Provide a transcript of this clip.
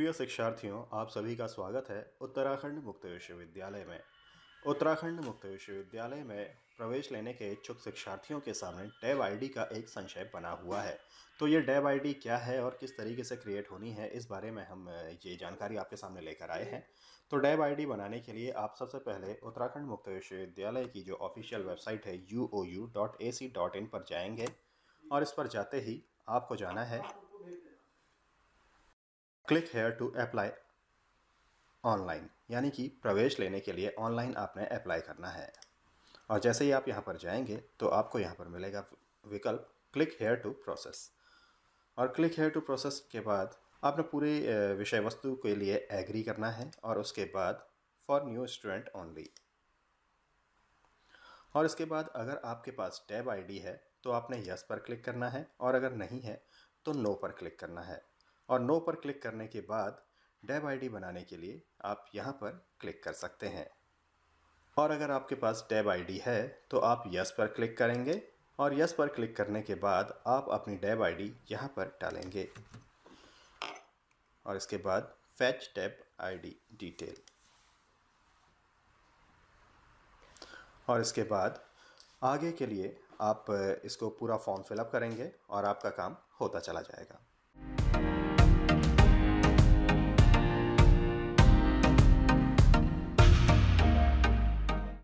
प्रिय शिक्षार्थियों आप सभी का स्वागत है उत्तराखंड मुक्त विश्वविद्यालय में उत्तराखंड मुक्त विश्वविद्यालय में प्रवेश लेने के इच्छुक शिक्षार्थियों के सामने डैब आईडी का एक संशय बना हुआ है तो ये डैब आईडी क्या है और किस तरीके से क्रिएट होनी है इस बारे में हम ये जानकारी आपके सामने लेकर आए हैं तो डैब आईडी बनाने के लिए आप सबसे पहले उत्तराखंड मुक्त विश्वविद्यालय की जो ऑफिशियल वेबसाइट है यू पर जाएंगे और इस पर जाते ही आपको जाना है click here to apply online यानी कि प्रवेश लेने के लिए ऑनलाइन आपने अप्लाई करना है और जैसे ही आप यहाँ पर जाएंगे तो आपको यहाँ पर मिलेगा विकल्प क्लिक हेयर टू प्रोसेस और क्लिक हेयर टू प्रोसेस के बाद आपने पूरे विषय वस्तु के लिए एग्री करना है और उसके बाद फॉर न्यू स्टूडेंट ओनली और इसके बाद अगर आपके पास टैब आईडी है तो आपने यस पर क्लिक करना है और अगर नहीं है तो नो पर क्लिक करना है और नो पर क्लिक करने के बाद डेब आईडी बनाने के लिए आप यहाँ पर क्लिक कर सकते हैं और अगर आपके पास डेब आईडी है तो आप यस पर क्लिक करेंगे और यस पर क्लिक करने के बाद आप अपनी डेब आईडी यहाँ पर डालेंगे और इसके बाद फैच डेब आईडी डिटेल और इसके बाद आगे के लिए आप इसको पूरा फॉर्म फिलअप करेंगे और आपका काम होता चला जाएगा